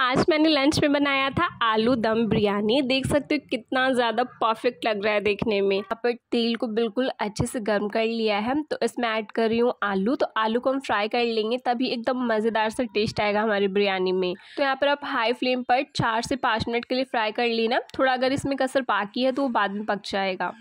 आज मैंने लंच में बनाया था आलू दम बिरयानी देख सकते हो कितना ज़्यादा परफेक्ट लग रहा है देखने में यहाँ पर तेल को बिल्कुल अच्छे से गर्म कर लिया है तो इसमें ऐड कर रही हूँ आलू तो आलू को हम फ्राई कर लेंगे तभी एकदम मज़ेदार सा टेस्ट आएगा हमारी बिरयानी में तो यहाँ पर आप हाई फ्लेम पर चार से पाँच मिनट के लिए फ्राई कर लेना थोड़ा अगर इसमें कसर पाकी है तो वो बाद में पक जाएगा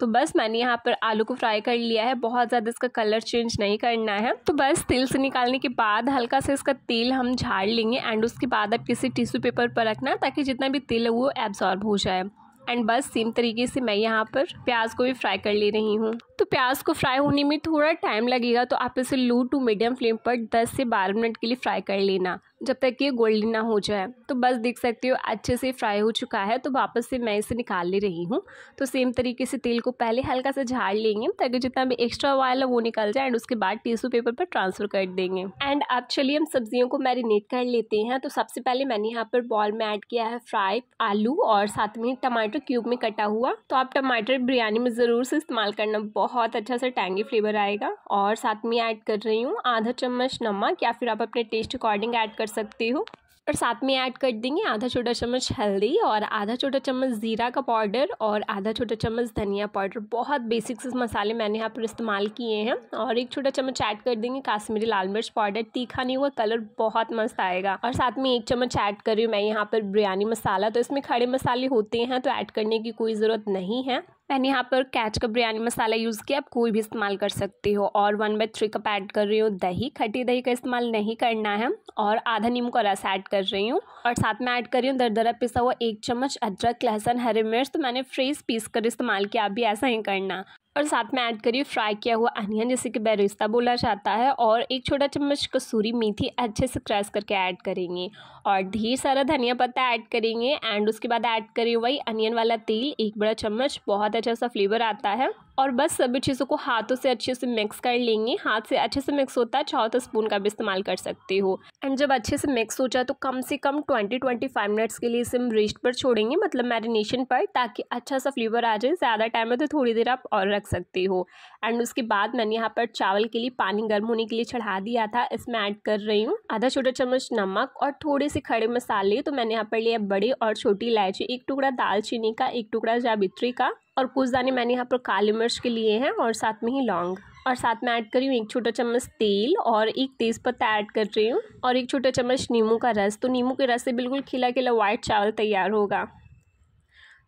तो बस मैंने यहाँ पर आलू को फ्राई कर लिया है बहुत ज़्यादा इसका कलर चेंज नहीं करना है तो बस तेल से निकालने के बाद हल्का से इसका तेल हम झाड़ लेंगे एंड उसके बाद आप किसी टिश्यू पेपर पर रखना ताकि जितना भी तेल है वो एब्जॉर्ब हो जाए एंड बस सेम तरीके से मैं यहाँ पर प्याज को भी फ्राई कर ले रही हूँ तो प्याज को फ्राई होने में थोड़ा टाइम लगेगा तो आप इसे लो टू मीडियम फ्लेम पर 10 से 12 मिनट के लिए फ्राई कर लेना जब तक ये गोल्डन ना हो जाए तो बस देख सकते हो अच्छे से फ्राई हो चुका है तो वापस से मैं इसे निकाल ले रही हूँ तो सेम तरीके से तेल को पहले हल्का सा झाड़ लेंगे ताकि जितना भी एक्स्ट्रा ऑयल है वो निकल जाए एंड उसके बाद टिश्यू पेपर पर ट्रांसफ़र कर देंगे एंड अब चलिए हम सब्जियों को मैरिनेट कर लेते हैं तो सबसे पहले मैंने यहाँ पर बॉल में ऐड किया है फ्राई आलू और साथ में टमाटर क्यूब में कटा हुआ तो आप टमाटर बिरयानी में ज़रूर से इस्तेमाल करना बहुत बहुत अच्छा सा टैंगी फ्लेवर आएगा और साथ में ऐड कर रही हूँ आधा चम्मच नमक या फिर आप अपने टेस्ट अकॉर्डिंग ऐड कर सकती हो और साथ में ऐड कर देंगे आधा छोटा चम्मच हल्दी और आधा छोटा चम्मच ज़ीरा का पाउडर और आधा छोटा चम्मच धनिया पाउडर बहुत बेसिक से मसाले मैंने यहाँ पर इस्तेमाल किए हैं और एक छोटा चम्मच ऐड कर देंगे काश्मीरी लाल मिर्च पाउडर तीखा नहीं हुआ कलर बहुत मस्त आएगा और साथ में एक चम्मच ऐड कर रही हूँ मैं यहाँ पर बिरयानी मसाला तो इसमें खड़े मसाले होते हैं तो ऐड करने की कोई ज़रूरत नहीं है मैंने यहाँ पर कैच का बिरयानी मसाला यूज़ किया आप कोई भी इस्तेमाल कर सकते हो और one by three cup add कर रही हूँ दही खट्टी दही का इस्तेमाल नहीं करना है और आधा नीम का रस ऐड कर रही हूँ और साथ में ऐड कर रही हूँ दरदरा पिसा हुआ एक चम्मच अदरक लहसुन हरी मिर्च तो मैंने फ्रेश पीस कर इस्तेमाल किया अभी ऐसा ही करना और साथ में ऐड करिए फ्राई किया हुआ अनियन जैसे कि बैरिस्ता बोला जाता है और एक छोटा चम्मच कसूरी मेथी अच्छे से क्रश करके ऐड करेंगे और ढेर सारा धनिया पत्ता ऐड करेंगे एंड उसके बाद ऐड करिए वही अनियन वाला तेल एक बड़ा चम्मच बहुत अच्छा सा फ्लेवर आता है और बस सभी चीज़ों को हाथों से अच्छे से मिक्स कर लेंगे हाथ से अच्छे से मिक्स होता है चौथा स्पून तो का भी इस्तेमाल कर सकते हो एंड जब अच्छे से मिक्स हो जाए तो कम से कम ट्वेंटी ट्वेंटी फाइव मिनट्स के लिए इसे हम रेस्ट पर छोड़ेंगे मतलब मैरिनेशन पर ताकि अच्छा सा फ्लेवर आ जाए ज़्यादा टाइम है तो थोड़ी देर आप और रख सकते हो एंड उसके बाद मैंने यहाँ पर चावल के लिए पानी गर्म होने के लिए चढ़ा दिया था इसमें ऐड कर रही हूँ आधा छोटा चम्मच नमक और थोड़े से खड़े मसाले तो मैंने यहाँ पर लिया बड़े और छोटी इलायची एक टुकड़ा दालचीनी का एक टुकड़ा जावित्री का और कुछ दाने मैंने यहाँ पर काली मिर्च के लिए हैं और साथ में ही लौंग और साथ में ऐड करी हूँ एक छोटा चम्मच तेल और एक तेज़ पत्ता ऐड कर रही हूँ और एक छोटा चम्मच नींबू का रस तो नींबू के रस से बिल्कुल खिला खिला वाइट चावल तैयार होगा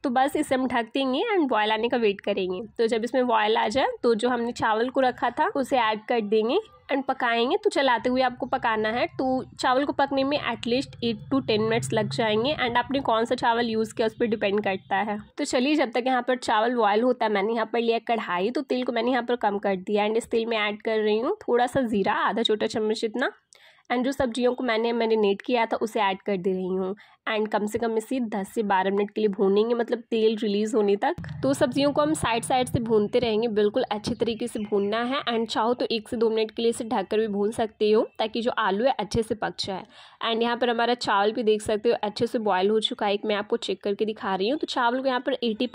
तो बस इसे हम ढक देंगे एंड बॉयल आने का वेट करेंगे तो जब इसमें बॉयल आ जाए तो जो हमने चावल को रखा था उसे ऐड कर देंगे एंड पकाएंगे तो चलाते हुए आपको पकाना है तो चावल को पकने में at least eight to ten minutes लग जाएंगे एंड आपने कौन सा चावल यूज़ किया उस पर डिपेंड करता है तो चलिए जब तक यहाँ पर चावल बॉयल होता है मैंने यहाँ पर लिया कढ़ाई तो तेल को मैंने यहाँ पर कम कर दिया एंड इस तेल में ऐड कर रही हूँ थोड़ा सा ज़ीरा आधा छोटा चम्मच इतना एंड जो सब्जियों को मैंने मैरिनेट किया था उसे ऐड कर दे रही हूँ एंड कम से कम इसे 10 से 12 मिनट के लिए भूनेंगे मतलब तेल रिलीज़ होने तक तो सब्जियों को हम साइड साइड से भूनते रहेंगे बिल्कुल अच्छे तरीके से भूनना है एंड चाहो तो एक से दो मिनट के लिए इसे ढककर भी भून सकते हो ताकि जो आलू है अच्छे से पक जाए एंड यहाँ पर हमारा चावल भी देख सकते हो अच्छे से बॉयल हो चुका है एक मैं आपको चेक करके दिखा रही हूँ तो चावल को यहाँ पर एटी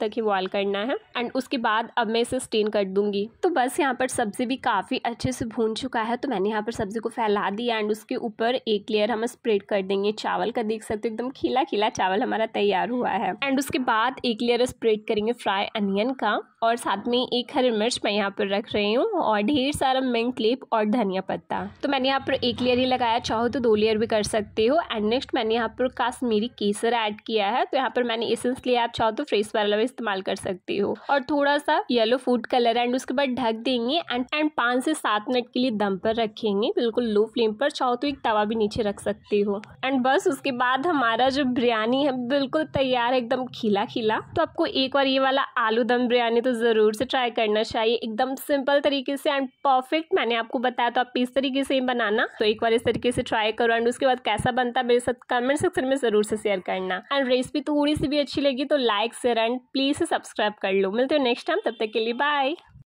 तक ही बॉयल करना है एंड उसके बाद अब मैं इसे स्टेन कर दूंगी तो बस यहाँ पर सब्जी भी काफ़ी अच्छे से भून चुका है तो मैंने यहाँ पर सब्जी को फैला दी दी एंड उसके ऊपर एक लेयर हम स्प्रेड कर देंगे चावल का देख सकते हो एकदम खिला खिला चावल हमारा तैयार हुआ है एंड उसके बाद एक लेयर स्प्रेड करेंगे फ्राई अनियन का और साथ में एक हरी मिर्च मैं यहाँ पर रख रही हूँ और ढेर सारा मिंट लेप और धनिया पत्ता तो मैंने यहाँ पर एक लेयर ही लगाया चाहो तो दो लेयर भी कर सकते हो एंड नेक्स्ट मैंने यहाँ पर काश्मीरी केसर ऐड किया है तो यहाँ पर मैंने एसेंस लिया आप चाहो तो फ्रेश वाला भी इस्तेमाल कर सकते हो और थोड़ा सा येलो फूड कलर एंड उसके बाद ढक देंगे एंड एंड पाँच से सात मिनट के लिए दम पर रखेंगे बिल्कुल लो फ्लेम फ्लेम पर चाहो तो एक तवा भी नीचे रख सकती हो एंड बस उसके बाद हमारा जो बिरयानी है बिल्कुल तैयार है एकदम खिला खिला तो आपको एक बार ये वाला आलू दम बिरयानी तो ज़रूर से ट्राई करना चाहिए एकदम सिंपल तरीके से एंड परफेक्ट मैंने आपको बताया तो आप इस तरीके से ही बनाना तो एक बार इस तरीके से ट्राई करो एंड उसके बाद कैसा बनता है मेरे साथ कमेंट सेक्शन में ज़रूर से शेयर करना एंड रेसिपी थोड़ी सी भी अच्छी लगी तो like share and please subscribe कर लो मिलते हो नेक्स्ट टाइम तब तक के लिए बाय